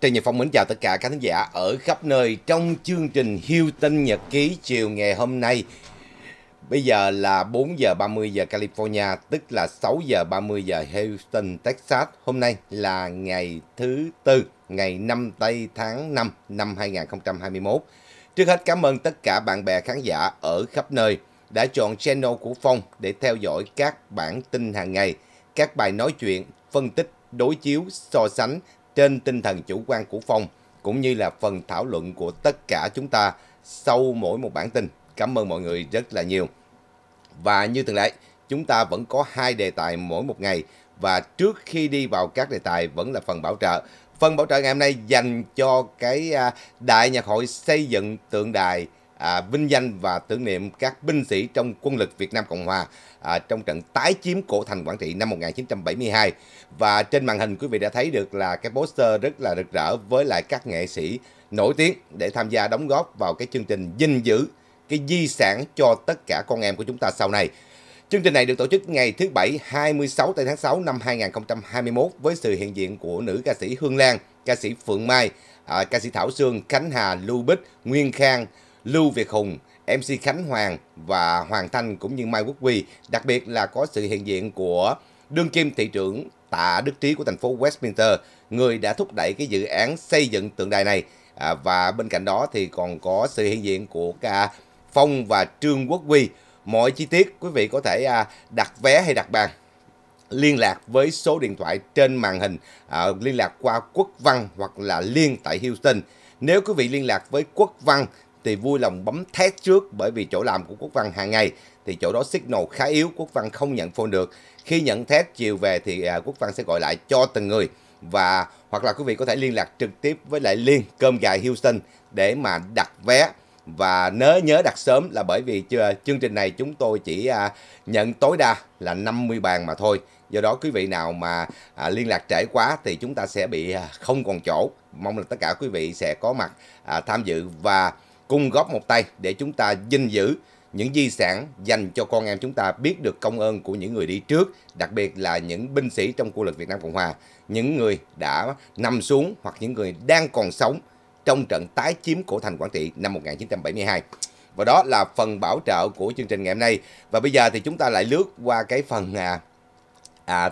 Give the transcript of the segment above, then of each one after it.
Trần Nhật Phong mến chào tất cả các khán giả ở khắp nơi trong chương trình Hiêu Tinh Nhật Ký chiều ngày hôm nay. Bây giờ là 4 giờ 30 giờ California, tức là 6 giờ 30 giờ Houston, Texas. Hôm nay là ngày thứ Tư, ngày 5 tây tháng 5 năm 2021. Trước hết cảm ơn tất cả bạn bè khán giả ở khắp nơi đã chọn channel của Phong để theo dõi các bản tin hàng ngày, các bài nói chuyện, phân tích, đối chiếu, so sánh trên tinh thần chủ quan của Phong cũng như là phần thảo luận của tất cả chúng ta sau mỗi một bản tin. Cảm ơn mọi người rất là nhiều. Và như thường lệ, chúng ta vẫn có hai đề tài mỗi một ngày và trước khi đi vào các đề tài vẫn là phần bảo trợ. Phần bảo trợ ngày hôm nay dành cho cái à, đại nhạc hội xây dựng tượng đài à, vinh danh và tưởng niệm các binh sĩ trong quân lực Việt Nam Cộng Hòa à, trong trận tái chiếm cổ thành Quảng Trị năm 1972. Và trên màn hình quý vị đã thấy được là cái poster rất là rực rỡ với lại các nghệ sĩ nổi tiếng để tham gia đóng góp vào cái chương trình gìn giữ cái di sản cho tất cả con em của chúng ta sau này. Chương trình này được tổ chức ngày thứ Bảy 26 tây tháng 6 năm 2021 với sự hiện diện của nữ ca sĩ Hương Lan, ca sĩ Phượng Mai, à, ca sĩ Thảo Sương, Khánh Hà, Lưu Bích, Nguyên Khang, Lưu Việt Hùng, MC Khánh Hoàng và Hoàng Thanh cũng như Mai Quốc Huy, đặc biệt là có sự hiện diện của đương kim thị trưởng Tạ Đức Trí của thành phố Westminster, người đã thúc đẩy cái dự án xây dựng tượng đài này. À, và bên cạnh đó thì còn có sự hiện diện của cả Phong và Trương Quốc Huy. Mọi chi tiết quý vị có thể à, đặt vé hay đặt bàn liên lạc với số điện thoại trên màn hình, à, liên lạc qua Quốc Văn hoặc là Liên tại Houston. Nếu quý vị liên lạc với Quốc Văn thì vui lòng bấm test trước bởi vì chỗ làm của Quốc Văn hàng ngày thì chỗ đó signal khá yếu, Quốc Văn không nhận phone được. Khi nhận test chiều về thì à, Quốc Văn sẽ gọi lại cho từng người và hoặc là quý vị có thể liên lạc trực tiếp với lại Liên Cơm gà Houston để mà đặt vé và nhớ nhớ đặt sớm là bởi vì chương trình này chúng tôi chỉ à, nhận tối đa là 50 bàn mà thôi. Do đó quý vị nào mà à, liên lạc trễ quá thì chúng ta sẽ bị không còn chỗ. Mong là tất cả quý vị sẽ có mặt tham dự và cùng góp một tay để chúng ta gìn giữ những di sản dành cho con em chúng ta biết được công ơn của những người đi trước, đặc biệt là những binh sĩ trong quân lực Việt Nam Cộng Hòa, những người đã nằm xuống hoặc những người đang còn sống trong trận tái chiếm cổ thành Quảng Trị năm 1972. Và đó là phần bảo trợ của chương trình ngày hôm nay. Và bây giờ thì chúng ta lại lướt qua cái phần à, à,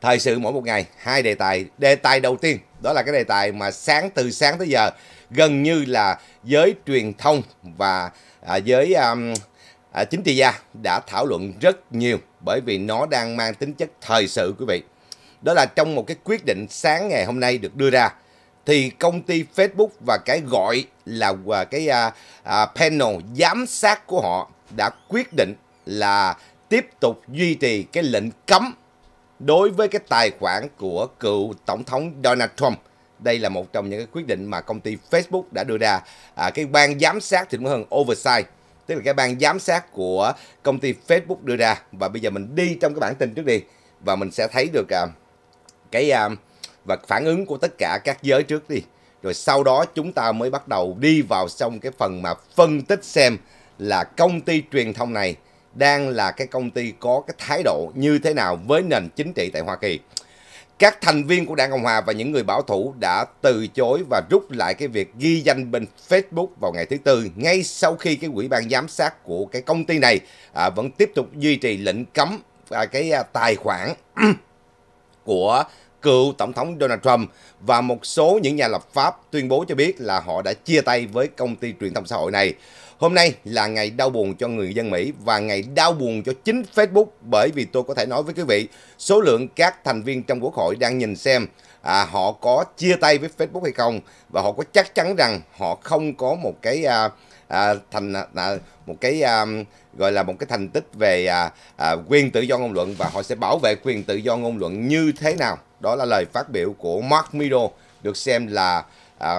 thời sự mỗi một ngày, hai đề tài. Đề tài đầu tiên, đó là cái đề tài mà sáng từ sáng tới giờ gần như là giới truyền thông và à, giới um, à, chính trị gia đã thảo luận rất nhiều bởi vì nó đang mang tính chất thời sự quý vị. Đó là trong một cái quyết định sáng ngày hôm nay được đưa ra thì công ty Facebook và cái gọi là à, cái à, à, panel giám sát của họ đã quyết định là tiếp tục duy trì cái lệnh cấm đối với cái tài khoản của cựu tổng thống Donald Trump đây là một trong những cái quyết định mà công ty Facebook đã đưa ra à, cái ban giám sát thì đúng hơn oversight tức là cái ban giám sát của công ty Facebook đưa ra và bây giờ mình đi trong cái bản tin trước đi và mình sẽ thấy được à, cái à, và phản ứng của tất cả các giới trước đi rồi sau đó chúng ta mới bắt đầu đi vào trong cái phần mà phân tích xem là công ty truyền thông này đang là cái công ty có cái thái độ như thế nào với nền chính trị tại Hoa Kỳ các thành viên của Đảng Cộng Hòa và những người bảo thủ đã từ chối và rút lại cái việc ghi danh bên Facebook vào ngày thứ Tư, ngay sau khi cái quỹ ban giám sát của cái công ty này à, vẫn tiếp tục duy trì lệnh cấm và cái à, tài khoản của cựu Tổng thống Donald Trump và một số những nhà lập pháp tuyên bố cho biết là họ đã chia tay với công ty truyền thông xã hội này. Hôm nay là ngày đau buồn cho người dân Mỹ và ngày đau buồn cho chính Facebook bởi vì tôi có thể nói với quý vị số lượng các thành viên trong quốc hội đang nhìn xem à, họ có chia tay với Facebook hay không và họ có chắc chắn rằng họ không có một cái à, à, thành à, một cái à, gọi là một cái thành tích về à, à, quyền tự do ngôn luận và họ sẽ bảo vệ quyền tự do ngôn luận như thế nào đó là lời phát biểu của Mark Meadow được xem là à,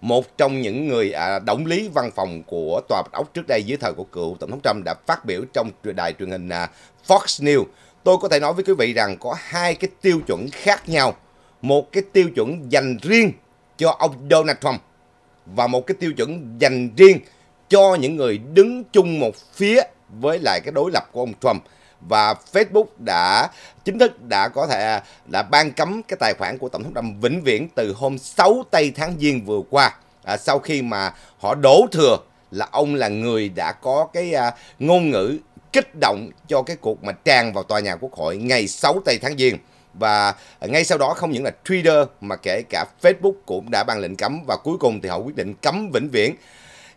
một trong những người à, động lý văn phòng của Tòa Bạch Ốc trước đây dưới thời của cựu Tổng thống Trump đã phát biểu trong đài truyền hình à, Fox News. Tôi có thể nói với quý vị rằng có hai cái tiêu chuẩn khác nhau. Một cái tiêu chuẩn dành riêng cho ông Donald Trump và một cái tiêu chuẩn dành riêng cho những người đứng chung một phía với lại cái đối lập của ông Trump và Facebook đã chính thức đã có thể đã ban cấm cái tài khoản của Tổng thống Trump vĩnh viễn từ hôm 6 tây tháng Giêng vừa qua à, sau khi mà họ đổ thừa là ông là người đã có cái à, ngôn ngữ kích động cho cái cuộc mà tràn vào tòa nhà quốc hội ngày 6 tây tháng Giêng và ngay sau đó không những là Twitter mà kể cả Facebook cũng đã ban lệnh cấm và cuối cùng thì họ quyết định cấm vĩnh viễn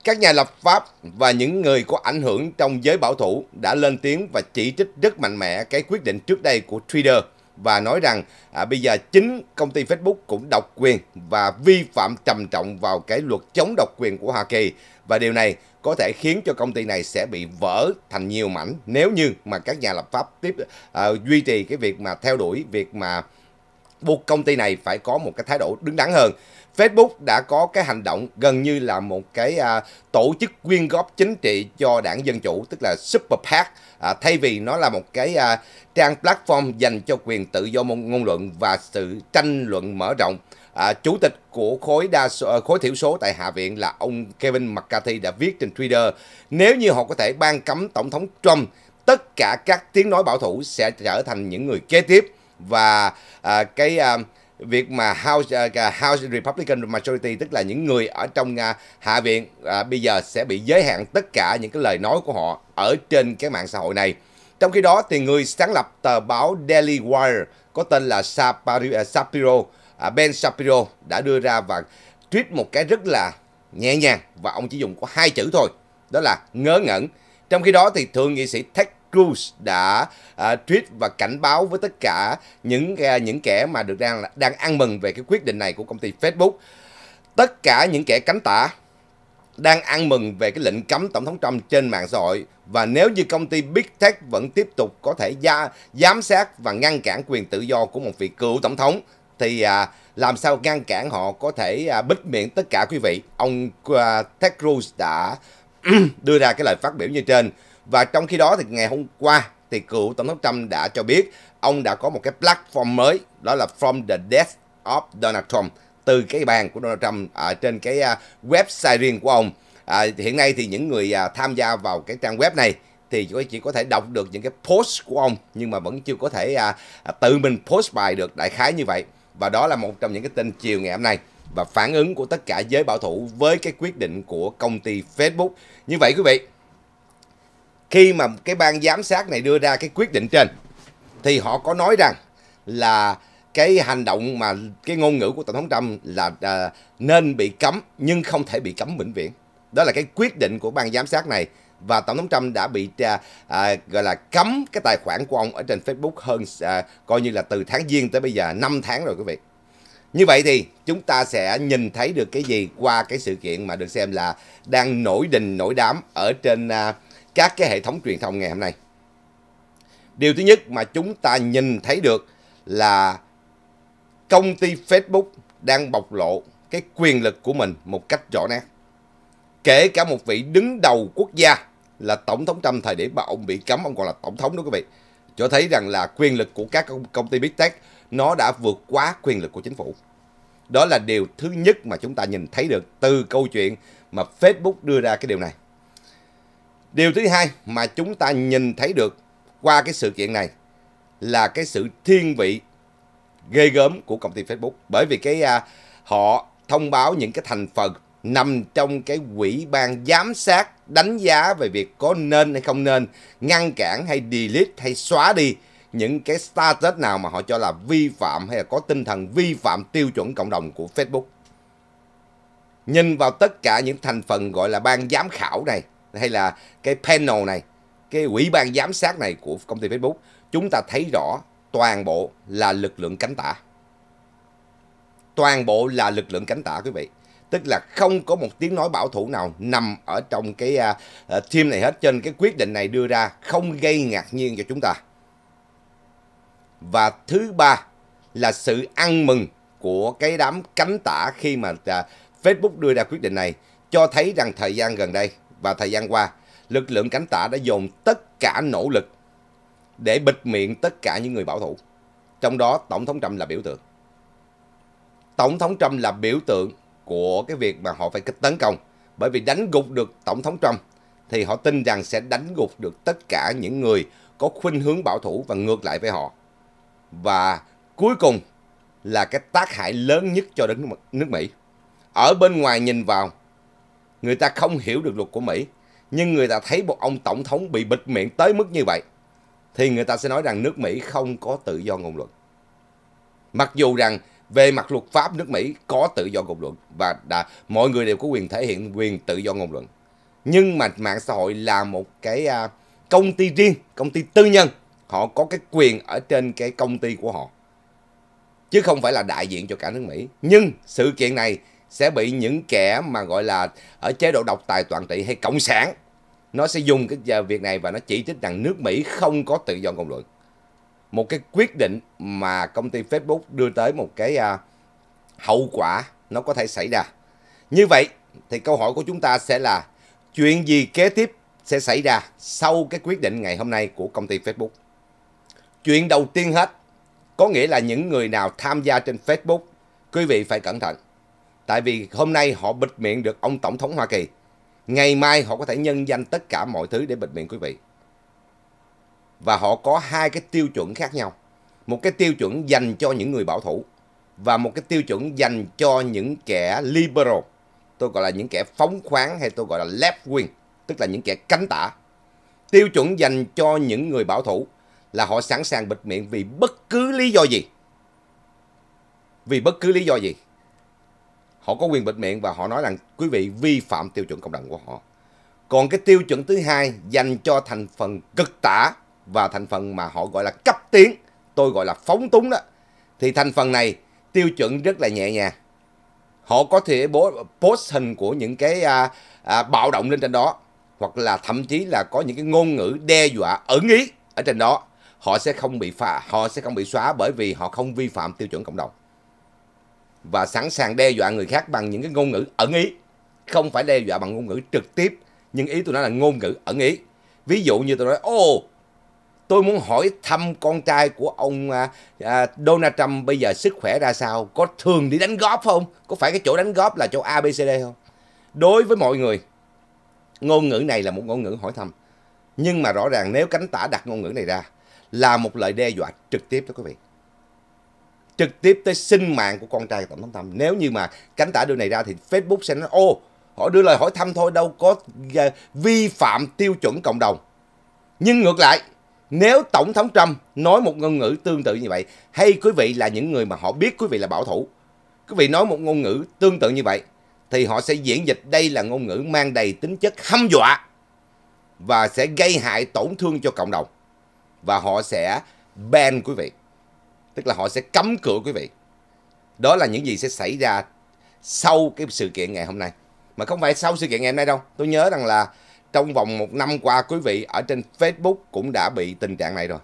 các nhà lập pháp và những người có ảnh hưởng trong giới bảo thủ đã lên tiếng và chỉ trích rất mạnh mẽ cái quyết định trước đây của Twitter và nói rằng à, bây giờ chính công ty Facebook cũng độc quyền và vi phạm trầm trọng vào cái luật chống độc quyền của Hoa Kỳ và điều này có thể khiến cho công ty này sẽ bị vỡ thành nhiều mảnh nếu như mà các nhà lập pháp tiếp à, duy trì cái việc mà theo đuổi việc mà buộc công ty này phải có một cái thái độ đứng đắn hơn. Facebook đã có cái hành động gần như là một cái à, tổ chức quyên góp chính trị cho đảng Dân Chủ, tức là Super PAC, à, thay vì nó là một cái à, trang platform dành cho quyền tự do ngôn luận và sự tranh luận mở rộng. À, chủ tịch của khối đa số, ờ, khối thiểu số tại Hạ viện là ông Kevin McCarthy đã viết trên Twitter nếu như họ có thể ban cấm tổng thống Trump tất cả các tiếng nói bảo thủ sẽ trở thành những người kế tiếp và à, cái à, việc mà House uh, House Republican Majority tức là những người ở trong uh, hạ viện uh, bây giờ sẽ bị giới hạn tất cả những cái lời nói của họ ở trên cái mạng xã hội này. Trong khi đó thì người sáng lập tờ báo Daily Wire có tên là Shapiro, uh, Ben Shapiro đã đưa ra và tweet một cái rất là nhẹ nhàng và ông chỉ dùng có hai chữ thôi, đó là ngớ ngẩn. Trong khi đó thì thượng nghị sĩ Ted Cruz đã uh, tweet và cảnh báo với tất cả những uh, những kẻ mà được đang đang ăn mừng về cái quyết định này của công ty Facebook. Tất cả những kẻ cánh tả đang ăn mừng về cái lệnh cấm tổng thống Trump trên mạng xã hội và nếu như công ty Big Tech vẫn tiếp tục có thể gia, giám sát và ngăn cản quyền tự do của một vị cựu tổng thống thì à, làm sao ngăn cản họ có thể à, bích miệng tất cả quý vị. Ông à, Ted Cruz đã đưa ra cái lời phát biểu như trên. Và trong khi đó thì ngày hôm qua thì cựu Tổng thống Trump đã cho biết ông đã có một cái platform mới đó là From the Death of Donald Trump từ cái bàn của Donald Trump ở à, trên cái à, website riêng của ông. À, hiện nay thì những người à, tham gia vào cái trang web này thì chỉ chỉ có thể đọc được những cái post của ông nhưng mà vẫn chưa có thể à, tự mình post bài được đại khái như vậy. Và đó là một trong những cái tin chiều ngày hôm nay và phản ứng của tất cả giới bảo thủ với cái quyết định của công ty Facebook. Như vậy quý vị, khi mà cái ban giám sát này đưa ra cái quyết định trên thì họ có nói rằng là cái hành động mà cái ngôn ngữ của tổng thống Trump là à, nên bị cấm nhưng không thể bị cấm vĩnh viễn. Đó là cái quyết định của ban giám sát này và tổng thống Trump đã bị à, à, gọi là cấm cái tài khoản của ông ở trên Facebook hơn à, coi như là từ tháng giêng tới bây giờ 5 tháng rồi quý vị. Như vậy thì chúng ta sẽ nhìn thấy được cái gì qua cái sự kiện mà được xem là đang nổi đình nổi đám ở trên à, các cái hệ thống truyền thông ngày hôm nay. Điều thứ nhất mà chúng ta nhìn thấy được là công ty Facebook đang bộc lộ cái quyền lực của mình một cách rõ nét. Kể cả một vị đứng đầu quốc gia là Tổng thống Trump thời điểm mà ông bị cấm, ông còn là Tổng thống đó quý vị. Cho thấy rằng là quyền lực của các công ty Big Tech nó đã vượt quá quyền lực của chính phủ. Đó là điều thứ nhất mà chúng ta nhìn thấy được từ câu chuyện mà Facebook đưa ra cái điều này. Điều thứ hai mà chúng ta nhìn thấy được qua cái sự kiện này là cái sự thiên vị ghê gớm của công ty Facebook bởi vì cái à, họ thông báo những cái thành phần nằm trong cái quỹ ban giám sát đánh giá về việc có nên hay không nên ngăn cản hay delete hay xóa đi những cái status nào mà họ cho là vi phạm hay là có tinh thần vi phạm tiêu chuẩn cộng đồng của Facebook. Nhìn vào tất cả những thành phần gọi là ban giám khảo này hay là cái panel này, cái ủy ban giám sát này của công ty Facebook, chúng ta thấy rõ toàn bộ là lực lượng cánh tả. Toàn bộ là lực lượng cánh tả quý vị. Tức là không có một tiếng nói bảo thủ nào nằm ở trong cái uh, team này hết trên cái quyết định này đưa ra không gây ngạc nhiên cho chúng ta. Và thứ ba là sự ăn mừng của cái đám cánh tả khi mà uh, Facebook đưa ra quyết định này cho thấy rằng thời gian gần đây và thời gian qua, lực lượng cánh tả đã dồn tất cả nỗ lực để bịt miệng tất cả những người bảo thủ. Trong đó Tổng thống Trump là biểu tượng. Tổng thống Trump là biểu tượng của cái việc mà họ phải tấn công. Bởi vì đánh gục được Tổng thống Trump thì họ tin rằng sẽ đánh gục được tất cả những người có khuynh hướng bảo thủ và ngược lại với họ. Và cuối cùng là cái tác hại lớn nhất cho đến nước Mỹ. Ở bên ngoài nhìn vào người ta không hiểu được luật của Mỹ, nhưng người ta thấy một ông tổng thống bị bịt miệng tới mức như vậy, thì người ta sẽ nói rằng nước Mỹ không có tự do ngôn luận. Mặc dù rằng về mặt luật pháp nước Mỹ có tự do ngôn luận và đã, mọi người đều có quyền thể hiện quyền tự do ngôn luận. Nhưng mà mạng xã hội là một cái à, công ty riêng, công ty tư nhân. Họ có cái quyền ở trên cái công ty của họ. Chứ không phải là đại diện cho cả nước Mỹ. Nhưng sự kiện này sẽ bị những kẻ mà gọi là ở chế độ độc tài toàn trị hay cộng sản nó sẽ dùng cái việc này và nó chỉ trích rằng nước Mỹ không có tự do ngôn luận một cái quyết định mà công ty Facebook đưa tới một cái uh, hậu quả nó có thể xảy ra như vậy thì câu hỏi của chúng ta sẽ là chuyện gì kế tiếp sẽ xảy ra sau cái quyết định ngày hôm nay của công ty Facebook chuyện đầu tiên hết có nghĩa là những người nào tham gia trên Facebook quý vị phải cẩn thận Tại vì hôm nay họ bịt miệng được ông Tổng thống Hoa Kỳ. Ngày mai họ có thể nhân danh tất cả mọi thứ để bịt miệng quý vị. Và họ có hai cái tiêu chuẩn khác nhau. Một cái tiêu chuẩn dành cho những người bảo thủ và một cái tiêu chuẩn dành cho những kẻ liberal. Tôi gọi là những kẻ phóng khoáng hay tôi gọi là left wing, tức là những kẻ cánh tả. Tiêu chuẩn dành cho những người bảo thủ là họ sẵn sàng bịt miệng vì bất cứ lý do gì. Vì bất cứ lý do gì họ có quyền bịt miệng và họ nói rằng quý vị vi phạm tiêu chuẩn cộng đồng của họ. Còn cái tiêu chuẩn thứ hai dành cho thành phần cực tả và thành phần mà họ gọi là cấp tiến, tôi gọi là phóng túng đó. Thì thành phần này tiêu chuẩn rất là nhẹ nhàng. Họ có thể post hình của những cái à, à, bạo động lên trên đó hoặc là thậm chí là có những cái ngôn ngữ đe dọa ẩn ý ở trên đó họ sẽ không bị phạt họ sẽ không bị xóa bởi vì họ không vi phạm tiêu chuẩn cộng đồng và sẵn sàng đe dọa người khác bằng những cái ngôn ngữ ẩn ý. Không phải đe dọa bằng ngôn ngữ trực tiếp, nhưng ý tôi nói là ngôn ngữ ẩn ý. Ví dụ như tôi nói, ô, tôi muốn hỏi thăm con trai của ông à, à, Donald Trump bây giờ sức khỏe ra sao? Có thường đi đánh góp không? Có phải cái chỗ đánh góp là chỗ ABCD không? Đối với mọi người, ngôn ngữ này là một ngôn ngữ hỏi thăm. Nhưng mà rõ ràng nếu cánh tả đặt ngôn ngữ này ra là một lời đe dọa trực tiếp đó quý vị trực tiếp tới sinh mạng của con trai tổng thống Trump. Nếu như mà cánh tả đưa này ra thì Facebook sẽ nói ô họ đưa lời hỏi thăm thôi đâu có ờ, vi phạm tiêu chuẩn cộng đồng. Nhưng ngược lại, nếu tổng thống Trump nói một ngôn ngữ tương tự như vậy hay quý vị là những người mà họ biết quý vị là bảo thủ, quý vị nói một ngôn ngữ tương tự như vậy thì họ sẽ diễn dịch đây là ngôn ngữ mang đầy tính chất hăm dọa và sẽ gây hại tổn thương cho cộng đồng và họ sẽ ban quý vị Tức là họ sẽ cấm cửa quý vị. Đó là những gì sẽ xảy ra sau cái sự kiện ngày hôm nay. Mà không phải sau sự kiện ngày hôm nay đâu. Tôi nhớ rằng là trong vòng một năm qua quý vị ở trên Facebook cũng đã bị tình trạng này rồi.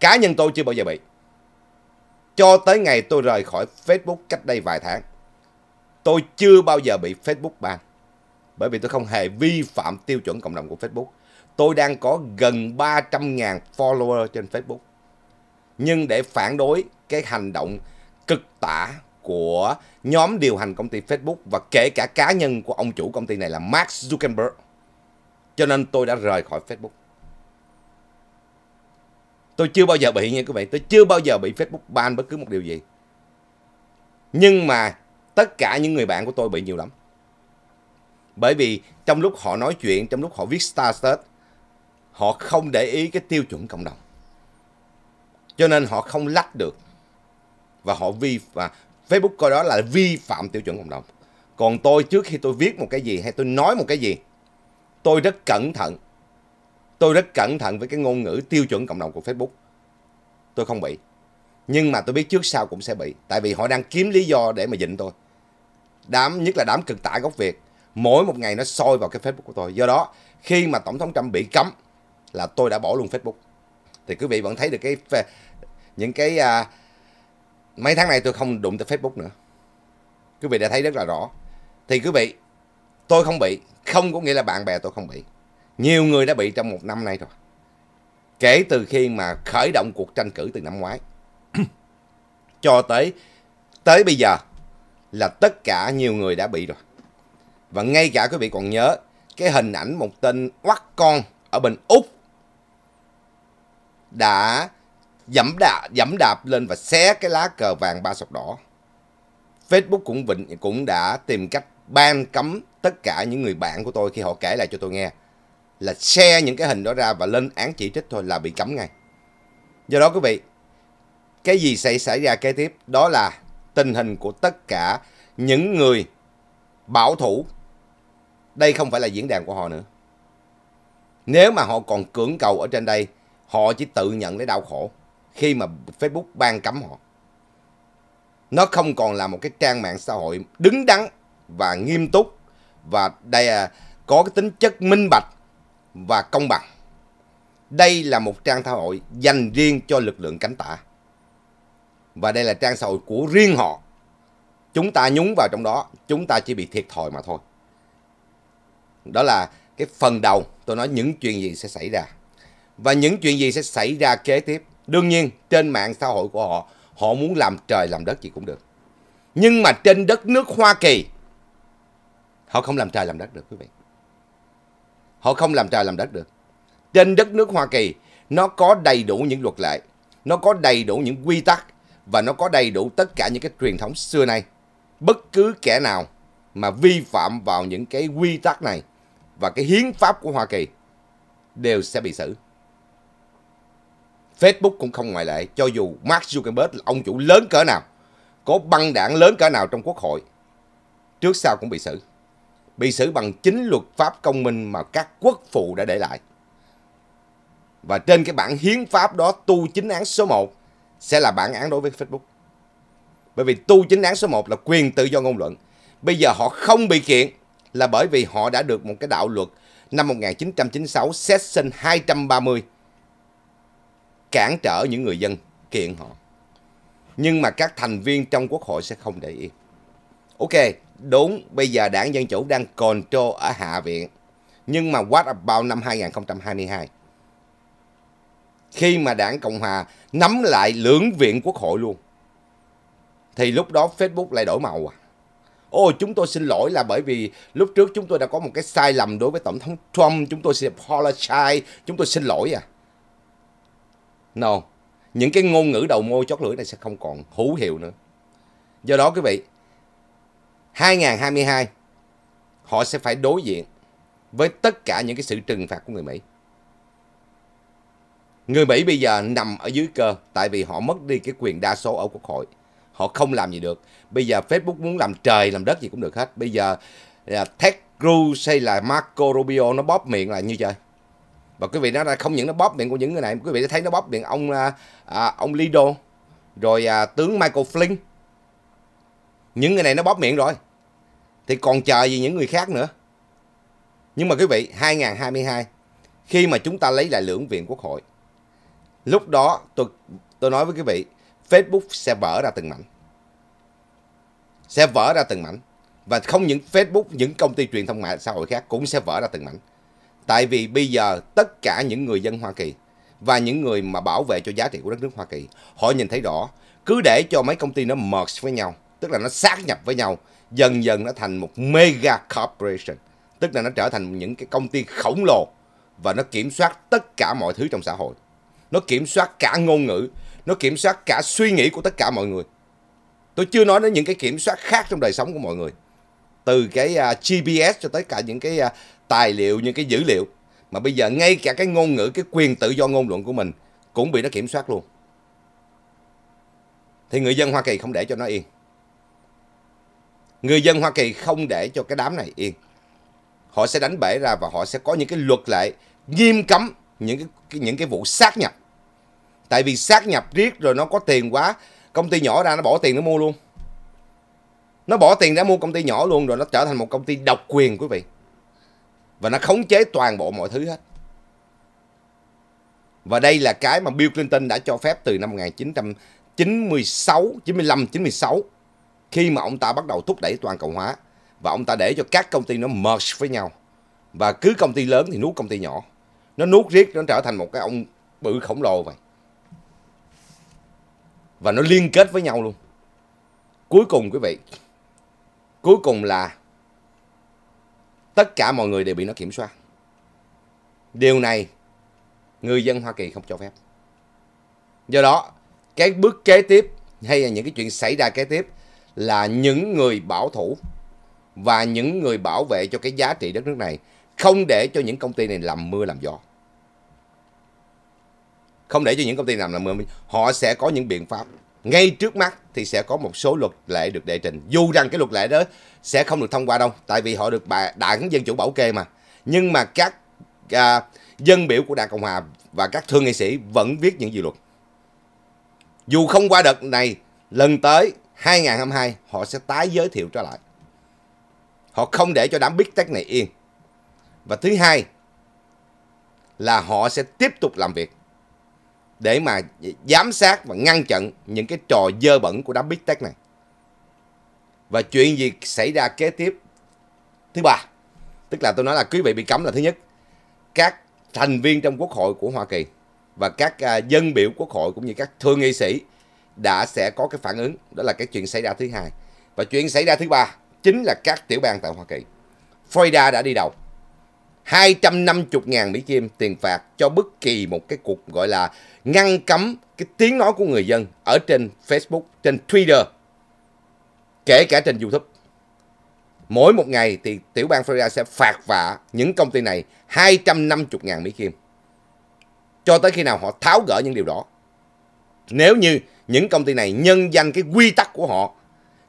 Cá nhân tôi chưa bao giờ bị. Cho tới ngày tôi rời khỏi Facebook cách đây vài tháng. Tôi chưa bao giờ bị Facebook ban. Bởi vì tôi không hề vi phạm tiêu chuẩn cộng đồng của Facebook. Tôi đang có gần 300.000 follower trên Facebook nhưng để phản đối cái hành động cực tả của nhóm điều hành công ty Facebook và kể cả cá nhân của ông chủ công ty này là Mark Zuckerberg. Cho nên tôi đã rời khỏi Facebook. Tôi chưa bao giờ bị như quý vị, tôi chưa bao giờ bị Facebook ban bất cứ một điều gì. Nhưng mà tất cả những người bạn của tôi bị nhiều lắm. Bởi vì trong lúc họ nói chuyện, trong lúc họ viết status, họ không để ý cái tiêu chuẩn cộng đồng. Cho nên họ không lách được. Và họ vi và Facebook coi đó là vi phạm tiêu chuẩn cộng đồng. Còn tôi trước khi tôi viết một cái gì hay tôi nói một cái gì, tôi rất cẩn thận. Tôi rất cẩn thận với cái ngôn ngữ tiêu chuẩn cộng đồng của Facebook. Tôi không bị. Nhưng mà tôi biết trước sau cũng sẽ bị. Tại vì họ đang kiếm lý do để mà dịnh tôi. Đám, nhất là đám cực tả gốc Việt. Mỗi một ngày nó soi vào cái Facebook của tôi. Do đó, khi mà Tổng thống Trump bị cấm là tôi đã bỏ luôn Facebook thì quý vị vẫn thấy được cái những cái à, mấy tháng này tôi không đụng tới Facebook nữa quý vị đã thấy rất là rõ thì quý vị tôi không bị không có nghĩa là bạn bè tôi không bị nhiều người đã bị trong một năm nay rồi kể từ khi mà khởi động cuộc tranh cử từ năm ngoái cho tới tới bây giờ là tất cả nhiều người đã bị rồi và ngay cả quý vị còn nhớ cái hình ảnh một tên oắt con ở bên úc đã dẫm đạp, dẫm đạp lên và xé cái lá cờ vàng ba sọc đỏ. Facebook cũng vịnh cũng đã tìm cách ban cấm tất cả những người bạn của tôi khi họ kể lại cho tôi nghe là share những cái hình đó ra và lên án chỉ trích thôi là bị cấm ngay. Do đó quý vị, cái gì sẽ xảy ra kế tiếp đó là tình hình của tất cả những người bảo thủ. Đây không phải là diễn đàn của họ nữa. Nếu mà họ còn cưỡng cầu ở trên đây Họ chỉ tự nhận lấy đau khổ khi mà Facebook ban cấm họ. Nó không còn là một cái trang mạng xã hội đứng đắn và nghiêm túc và đây là có cái tính chất minh bạch và công bằng. Đây là một trang xã hội dành riêng cho lực lượng cánh tả. Và đây là trang xã hội của riêng họ. Chúng ta nhúng vào trong đó, chúng ta chỉ bị thiệt thòi mà thôi. Đó là cái phần đầu tôi nói những chuyện gì sẽ xảy ra và những chuyện gì sẽ xảy ra kế tiếp. Đương nhiên, trên mạng xã hội của họ, họ muốn làm trời làm đất gì cũng được. Nhưng mà trên đất nước Hoa Kỳ, họ không làm trời làm đất được quý vị. Họ không làm trời làm đất được. Trên đất nước Hoa Kỳ, nó có đầy đủ những luật lệ, nó có đầy đủ những quy tắc và nó có đầy đủ tất cả những cái truyền thống xưa nay. Bất cứ kẻ nào mà vi phạm vào những cái quy tắc này và cái hiến pháp của Hoa Kỳ đều sẽ bị xử. Facebook cũng không ngoại lệ, cho dù Mark Zuckerberg là ông chủ lớn cỡ nào, có băng đảng lớn cỡ nào trong quốc hội, trước sau cũng bị xử. Bị xử bằng chính luật pháp công minh mà các quốc phụ đã để lại. Và trên cái bản hiến pháp đó tu chính án số 1 sẽ là bản án đối với Facebook. Bởi vì tu chính án số 1 là quyền tự do ngôn luận. Bây giờ họ không bị kiện là bởi vì họ đã được một cái đạo luật năm 1996 section 230 cản trở những người dân kiện họ. Nhưng mà các thành viên trong quốc hội sẽ không để yên. Ok, đúng, bây giờ đảng Dân Chủ đang control ở Hạ viện. Nhưng mà what about năm 2022? Khi mà đảng Cộng Hòa nắm lại lưỡng viện quốc hội luôn. Thì lúc đó Facebook lại đổi màu à. Ôi chúng tôi xin lỗi là bởi vì lúc trước chúng tôi đã có một cái sai lầm đối với Tổng thống Trump. Chúng tôi xin apologize. Chúng tôi xin lỗi à. No. Những cái ngôn ngữ đầu môi chót lưỡi này sẽ không còn hữu hiệu nữa. Do đó quý vị, 2022 họ sẽ phải đối diện với tất cả những cái sự trừng phạt của người Mỹ. Người Mỹ bây giờ nằm ở dưới cơ tại vì họ mất đi cái quyền đa số ở quốc hội. Họ không làm gì được. Bây giờ Facebook muốn làm trời, làm đất gì cũng được hết. Bây giờ là Ted Cruz hay là Marco Rubio nó bóp miệng là như trời và quý vị nó không những nó bóp miệng của những người này quý vị thấy nó bóp miệng ông à, à, ông Lido rồi à, tướng Michael Flynn những người này nó bóp miệng rồi thì còn chờ gì những người khác nữa nhưng mà quý vị 2022 khi mà chúng ta lấy lại lưỡng viện quốc hội lúc đó tôi tôi nói với quý vị Facebook sẽ vỡ ra từng mảnh sẽ vỡ ra từng mảnh và không những Facebook những công ty truyền thông mạng xã hội khác cũng sẽ vỡ ra từng mảnh Tại vì bây giờ tất cả những người dân Hoa Kỳ và những người mà bảo vệ cho giá trị của đất nước Hoa Kỳ, họ nhìn thấy rõ, cứ để cho mấy công ty nó merge với nhau, tức là nó sát nhập với nhau, dần dần nó thành một mega corporation, tức là nó trở thành những cái công ty khổng lồ và nó kiểm soát tất cả mọi thứ trong xã hội. Nó kiểm soát cả ngôn ngữ, nó kiểm soát cả suy nghĩ của tất cả mọi người. Tôi chưa nói đến những cái kiểm soát khác trong đời sống của mọi người. Từ cái uh, à, GPS cho tới cả những cái uh, tài liệu, những cái dữ liệu. Mà bây giờ ngay cả cái ngôn ngữ, cái quyền tự do ngôn luận của mình cũng bị nó kiểm soát luôn. Thì người dân Hoa Kỳ không để cho nó yên. Người dân Hoa Kỳ không để cho cái đám này yên. Họ sẽ đánh bể ra và họ sẽ có những cái luật lệ nghiêm cấm những cái, những cái vụ sát nhập. Tại vì sát nhập riết rồi nó có tiền quá, công ty nhỏ ra nó bỏ tiền nó mua luôn. Nó bỏ tiền đã mua công ty nhỏ luôn rồi nó trở thành một công ty độc quyền quý vị. Và nó khống chế toàn bộ mọi thứ hết. Và đây là cái mà Bill Clinton đã cho phép từ năm 1996, 95, 96 khi mà ông ta bắt đầu thúc đẩy toàn cầu hóa và ông ta để cho các công ty nó merge với nhau. Và cứ công ty lớn thì nuốt công ty nhỏ. Nó nuốt riết nó trở thành một cái ông bự khổng lồ vậy. Và nó liên kết với nhau luôn. Cuối cùng quý vị, cuối cùng là tất cả mọi người đều bị nó kiểm soát điều này người dân hoa kỳ không cho phép do đó cái bước kế tiếp hay là những cái chuyện xảy ra kế tiếp là những người bảo thủ và những người bảo vệ cho cái giá trị đất nước này không để cho những công ty này làm mưa làm gió không để cho những công ty làm làm mưa họ sẽ có những biện pháp ngay trước mắt thì sẽ có một số luật lệ được đệ trình dù rằng cái luật lệ đó sẽ không được thông qua đâu tại vì họ được đảng dân chủ bảo kê mà nhưng mà các à, dân biểu của đảng cộng hòa và các thương nghị sĩ vẫn viết những dự luật dù không qua đợt này lần tới 2022 họ sẽ tái giới thiệu trở lại họ không để cho đám big tech này yên và thứ hai là họ sẽ tiếp tục làm việc để mà giám sát và ngăn chặn những cái trò dơ bẩn của đám Big Tech này. Và chuyện gì xảy ra kế tiếp thứ ba, tức là tôi nói là quý vị bị cấm là thứ nhất, các thành viên trong quốc hội của Hoa Kỳ và các à, dân biểu quốc hội cũng như các thương nghị sĩ đã sẽ có cái phản ứng, đó là cái chuyện xảy ra thứ hai. Và chuyện xảy ra thứ ba chính là các tiểu bang tại Hoa Kỳ. Florida đã đi đầu 250 000 Mỹ Kim tiền phạt cho bất kỳ một cái cuộc gọi là ngăn cấm cái tiếng nói của người dân ở trên Facebook, trên Twitter, kể cả trên YouTube. Mỗi một ngày thì tiểu bang Florida sẽ phạt vạ những công ty này 250 000 Mỹ Kim. Cho tới khi nào họ tháo gỡ những điều đó. Nếu như những công ty này nhân danh cái quy tắc của họ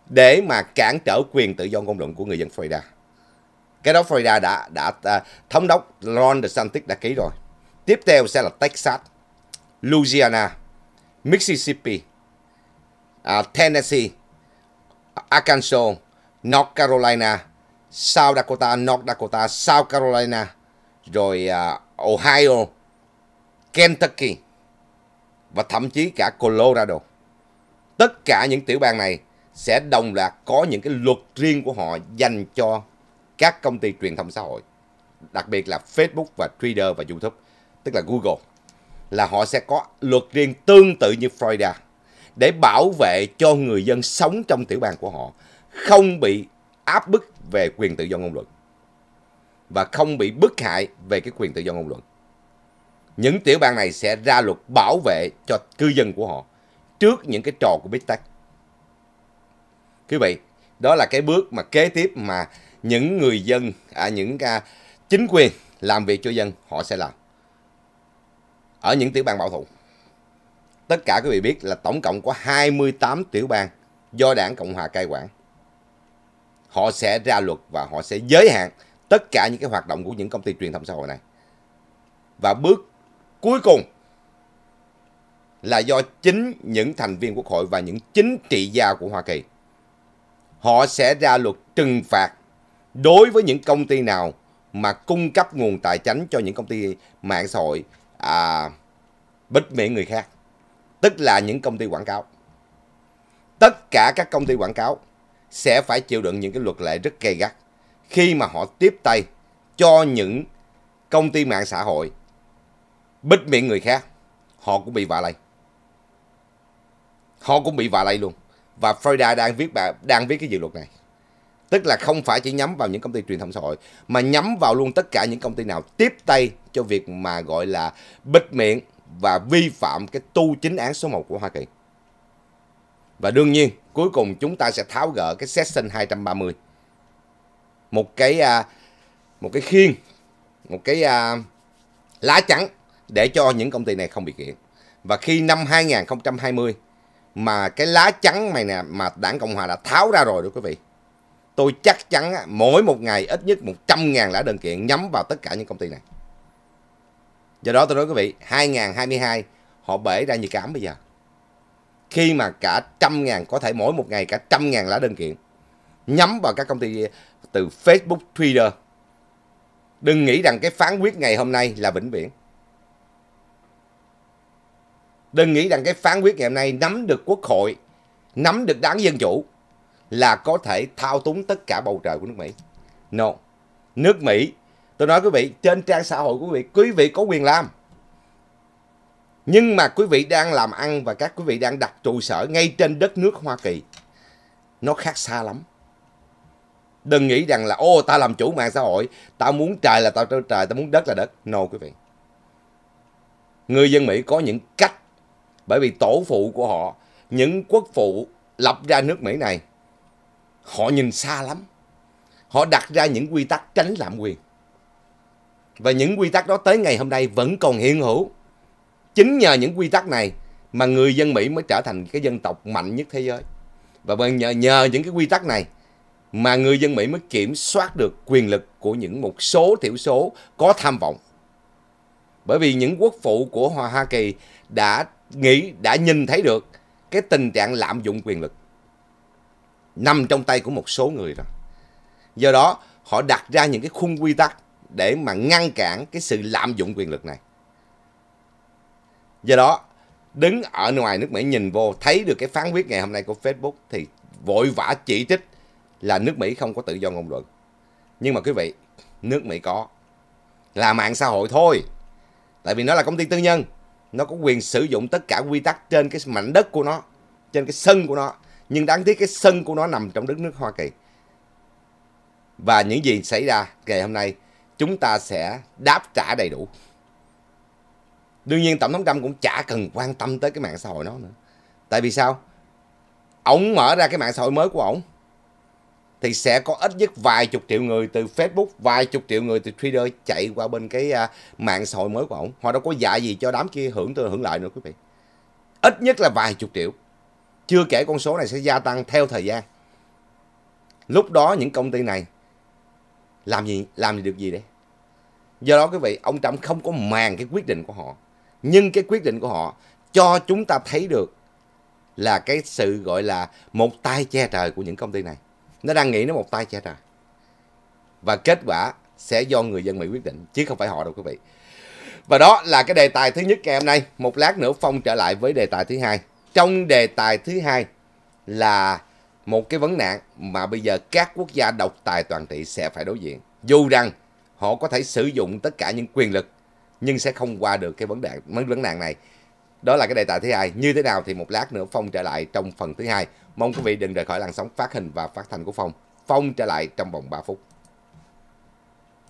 để mà cản trở quyền tự do ngôn luận của người dân Florida cái đó Florida đã đã à, thống đốc Ron DeSantis đã ký rồi tiếp theo sẽ là Texas Louisiana Mississippi à, Tennessee Arkansas North Carolina South Dakota North Dakota South Carolina rồi à, Ohio Kentucky và thậm chí cả Colorado tất cả những tiểu bang này sẽ đồng loạt có những cái luật riêng của họ dành cho các công ty truyền thông xã hội, đặc biệt là Facebook và Twitter và YouTube, tức là Google, là họ sẽ có luật riêng tương tự như Florida để bảo vệ cho người dân sống trong tiểu bang của họ không bị áp bức về quyền tự do ngôn luận và không bị bức hại về cái quyền tự do ngôn luận. Những tiểu bang này sẽ ra luật bảo vệ cho cư dân của họ trước những cái trò của Big Tech. Quý vị, đó là cái bước mà kế tiếp mà những người dân à, những ca chính quyền làm việc cho dân họ sẽ làm ở những tiểu bang bảo thủ tất cả quý vị biết là tổng cộng có 28 tiểu bang do đảng cộng hòa cai quản họ sẽ ra luật và họ sẽ giới hạn tất cả những cái hoạt động của những công ty truyền thông xã hội này và bước cuối cùng là do chính những thành viên quốc hội và những chính trị gia của Hoa Kỳ. Họ sẽ ra luật trừng phạt đối với những công ty nào mà cung cấp nguồn tài chính cho những công ty mạng xã hội à, bích miệng người khác tức là những công ty quảng cáo tất cả các công ty quảng cáo sẽ phải chịu đựng những cái luật lệ rất gay gắt khi mà họ tiếp tay cho những công ty mạng xã hội bích miệng người khác họ cũng bị vạ lây họ cũng bị vạ lây luôn và Florida đang viết bà đang viết cái dự luật này Tức là không phải chỉ nhắm vào những công ty truyền thông xã hội mà nhắm vào luôn tất cả những công ty nào tiếp tay cho việc mà gọi là bịt miệng và vi phạm cái tu chính án số 1 của Hoa Kỳ. Và đương nhiên, cuối cùng chúng ta sẽ tháo gỡ cái section 230. Một cái à, một cái khiên, một cái à, lá chắn để cho những công ty này không bị kiện. Và khi năm 2020 mà cái lá chắn này nè mà Đảng Cộng hòa đã tháo ra rồi đó quý vị tôi chắc chắn mỗi một ngày ít nhất 100.000 lá đơn kiện nhắm vào tất cả những công ty này. Do đó tôi nói quý vị, 2022 họ bể ra như cám bây giờ. Khi mà cả trăm ngàn, có thể mỗi một ngày cả trăm ngàn lá đơn kiện nhắm vào các công ty từ Facebook, Twitter. Đừng nghĩ rằng cái phán quyết ngày hôm nay là vĩnh viễn. Đừng nghĩ rằng cái phán quyết ngày hôm nay nắm được quốc hội, nắm được đảng Dân Chủ là có thể thao túng tất cả bầu trời của nước Mỹ. No. Nước Mỹ, tôi nói quý vị, trên trang xã hội của quý vị, quý vị có quyền làm. Nhưng mà quý vị đang làm ăn và các quý vị đang đặt trụ sở ngay trên đất nước Hoa Kỳ. Nó khác xa lắm. Đừng nghĩ rằng là ô ta làm chủ mạng xã hội, ta muốn trời là tao trời, trời, ta muốn đất là đất. No quý vị. Người dân Mỹ có những cách bởi vì tổ phụ của họ, những quốc phụ lập ra nước Mỹ này Họ nhìn xa lắm. Họ đặt ra những quy tắc tránh lạm quyền. Và những quy tắc đó tới ngày hôm nay vẫn còn hiện hữu. Chính nhờ những quy tắc này mà người dân Mỹ mới trở thành cái dân tộc mạnh nhất thế giới. Và vâng, nhờ, nhờ những cái quy tắc này mà người dân Mỹ mới kiểm soát được quyền lực của những một số thiểu số có tham vọng. Bởi vì những quốc phụ của Hoa Kỳ đã nghĩ, đã nhìn thấy được cái tình trạng lạm dụng quyền lực nằm trong tay của một số người rồi. Do đó, họ đặt ra những cái khung quy tắc để mà ngăn cản cái sự lạm dụng quyền lực này. Do đó, đứng ở ngoài nước Mỹ nhìn vô, thấy được cái phán quyết ngày hôm nay của Facebook thì vội vã chỉ trích là nước Mỹ không có tự do ngôn luận. Nhưng mà quý vị, nước Mỹ có. Là mạng xã hội thôi. Tại vì nó là công ty tư nhân. Nó có quyền sử dụng tất cả quy tắc trên cái mảnh đất của nó. Trên cái sân của nó nhưng đáng tiếc cái sân của nó nằm trong đất nước Hoa Kỳ. Và những gì xảy ra ngày hôm nay, chúng ta sẽ đáp trả đầy đủ. Đương nhiên Tổng thống Trump cũng chả cần quan tâm tới cái mạng xã hội nó nữa. Tại vì sao? Ông mở ra cái mạng xã hội mới của ông thì sẽ có ít nhất vài chục triệu người từ Facebook, vài chục triệu người từ Twitter chạy qua bên cái à, mạng xã hội mới của ông. Họ đâu có dạy gì cho đám kia hưởng tôi hưởng lợi nữa quý vị. Ít nhất là vài chục triệu. Chưa kể con số này sẽ gia tăng theo thời gian. Lúc đó những công ty này làm gì làm gì được gì đấy. Do đó quý vị, ông Trump không có màng cái quyết định của họ. Nhưng cái quyết định của họ cho chúng ta thấy được là cái sự gọi là một tay che trời của những công ty này. Nó đang nghĩ nó một tay che trời. Và kết quả sẽ do người dân Mỹ quyết định, chứ không phải họ đâu quý vị. Và đó là cái đề tài thứ nhất ngày hôm nay. Một lát nữa Phong trở lại với đề tài thứ hai trong đề tài thứ hai là một cái vấn nạn mà bây giờ các quốc gia độc tài toàn trị sẽ phải đối diện. Dù rằng họ có thể sử dụng tất cả những quyền lực nhưng sẽ không qua được cái vấn đề vấn nạn này. Đó là cái đề tài thứ hai. Như thế nào thì một lát nữa Phong trở lại trong phần thứ hai. Mong quý vị đừng rời khỏi làn sóng phát hình và phát thanh của Phong. Phong trở lại trong vòng 3 phút.